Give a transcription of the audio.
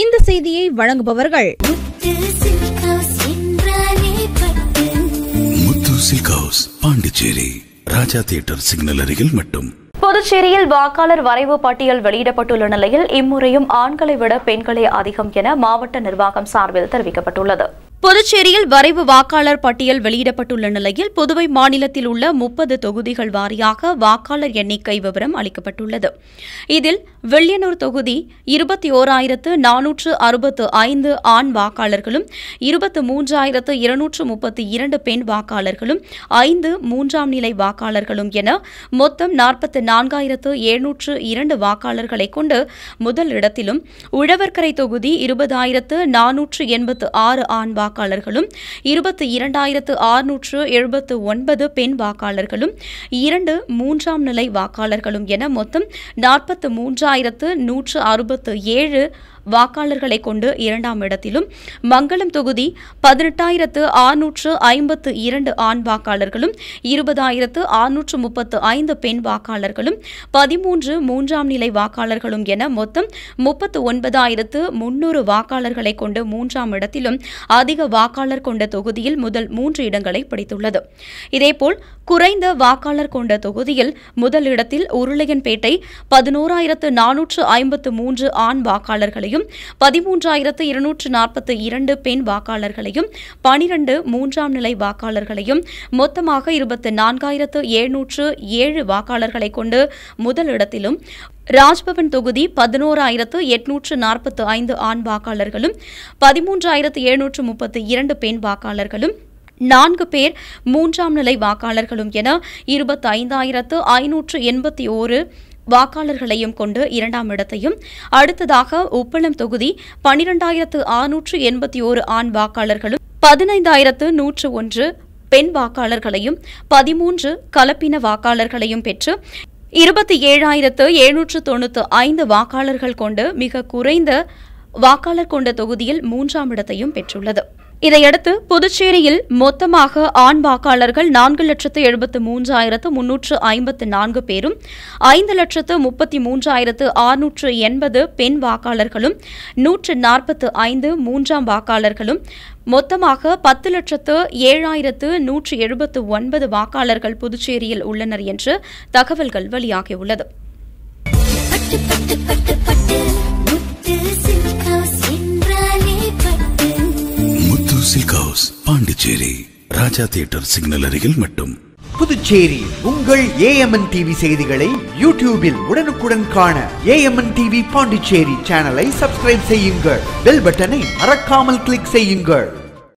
இந்த செய்தியை வழங்குபவர்கள் பாண்டிச்சேரி ராஜா தியேட்டர் சிக்னல் அருகில் மட்டும் புதுச்சேரியில் வாக்காளர் வரைவு பட்டியல் வெளியிடப்பட்டுள்ள நிலையில் இம்முறையும் ஆண்களை விட பெண்களே அதிகம் என மாவட்ட நிர்வாகம் சார்பில் தெரிவிக்கப்பட்டுள்ளது புதுச்சேரியில் வரைவு வாக்காளர் பட்டியல் வெளியிடப்பட்டுள்ள நிலையில் புதுவை மாநிலத்தில் உள்ள முப்பது தொகுதிகள் வாரியாக வாக்காளர் எண்ணிக்கை விவரம் அளிக்கப்பட்டுள்ளது இதில் வெள்ளியனூர் தொகுதி இருபத்தி ஓராயிரத்து நானூற்று அறுபத்து ஐந்து ஆண் வாக்காளர்களும் இருபத்து மூன்றாயிரத்து இருநூற்று முப்பத்தி இரண்டு பெண் வாக்காளர்களும் ஐந்து மூன்றாம் நிலை வாக்காளர்களும் என மொத்தம் நாற்பத்து நான்காயிரத்து எழுநூற்று இரண்டு வாக்காளர்களை கொண்டு முதல் இடத்திலும் உழவர்கரை தொகுதி இருபதாயிரத்து நானூற்று எண்பத்து ஆறு ஆண் வாக்காளர் வாக்காளர்களும் இருபத்தி இரண்டாயிரத்து ஆறுநூற்று எழுபத்து ஒன்பது பெண் வாக்காளர்களும் இரண்டு மூன்றாம் நிலை வாக்காளர்களும் என மொத்தம் நாற்பத்து மூன்றாயிரத்து நூற்று அறுபத்து ஏழு வாக்காளர்களை கொண்டு இரண்டாம் இடத்திலும் மங்களம் தொகுதி பதினெட்டாயிரத்து ஆறுநூற்று ஐம்பத்து இரண்டு ஆண் வாக்காளர்களும் இருபதாயிரத்து ஆறுநூற்று முப்பத்து ஐந்து பெண் வாக்காளர்களும் பதிமூன்று மூன்றாம் நிலை வாக்காளர்களும் என மொத்தம் முப்பத்து ஒன்பதாயிரத்து முன்னூறு வாக்காளர்களை கொண்டு மூன்றாம் இடத்திலும் அதிக வாக்காளர் கொண்ட தொகுதியில் முதல் மூன்று இடங்களை பிடித்துள்ளது இதேபோல் குறைந்த வாக்காளர் கொண்ட தொகுதியில் முதலிடத்தில் உருளையன்பேட்டை பதினோராயிரத்து நானூற்று ஐம்பத்து மூன்று ஆண் வாக்காளர்களையும் வாக்காளர்களையும் பதிமூன்றாயிரத்து இருநூற்று நாற்பத்தி இரண்டு பெண் வாக்காளர்களையும் பனிரண்டு மூன்றாம் நிலை வாக்காளர்களையும் மொத்தமாக இருபத்தி நான்காயிரத்து எழுநூற்று ஏழு வாக்காளர்களை கொண்டு முதலிடத்திலும் ராஜ்பவன் தொகுதி பதினோராயிரத்து எட்நூற்று நாற்பத்து ஐந்து ஆண் வாக்காளர்களும் பதிமூன்றாயிரத்து எழுநூற்று முப்பத்து இரண்டு பெண் வாக்காளர்களும் நான்கு பேர் மூன்றாம் நிலை வாக்காளர்களும் என ஐந்தாயிரத்து ஐநூற்று எண்பத்தி ஓரு வாக்காளர்களையும் கொண்டு இரண்டாம் இடத்தையும் அடுத்ததாக உப்பளம் தொகுதி பனிரெண்டாயிரத்து ஆறுநூற்று எண்பத்தி ஓரு ஆண் வாக்காளர்களும் பதினைந்தாயிரத்து நூற்று ஒன்று பெண் வாக்காளர்களையும் பதிமூன்று கலப்பின வாக்காளர்களையும் பெற்று இருபத்தி ஏழாயிரத்து எழுநூற்று தொண்ணூற்று ஐந்து வாக்காளர்கள் கொண்டு மிக குறைந்த வாக்காளர் கொண்ட தொகுதியில் மூன்றாம் இடத்தையும் பெற்றுள்ளது இதையடுத்து புதுச்சேரியில் மொத்தமாக ஆண் வாக்காளர்கள் நான்கு லட்சத்து எழுபத்து மூன்றாயிரத்து முன்னூற்று ஐம்பத்து நான்கு பேரும் ஐந்து லட்சத்து முப்பத்தி மூன்றாயிரத்து ஆறுநூற்று எண்பது பெண் வாக்காளர்களும் நூற்று நாற்பத்து ஐந்து மூன்றாம் வாக்காளர்களும் மொத்தமாக பத்து லட்சத்து ஏழாயிரத்து நூற்று எழுபத்து ஒன்பது வாக்காளர்கள் புதுச்சேரியில் உள்ளனர் என்று தகவல்கள் வெளியாகியுள்ளது house Pondicherry Raja theatre signal அருகில் மட்டும் புதுச்சேரி உங்கள் ஏஎம்என் டிவி செய்திகளை யூடியூபில் உடனுக்குடன் காண ஏஎம்என் டிவி பாண்டிச்சேரி சேனலை சப்ஸ்கிரைப் செய்யுங்கள் பெல் பட்டனை மறக்காமல் கிளிக் செய்யுங்கள்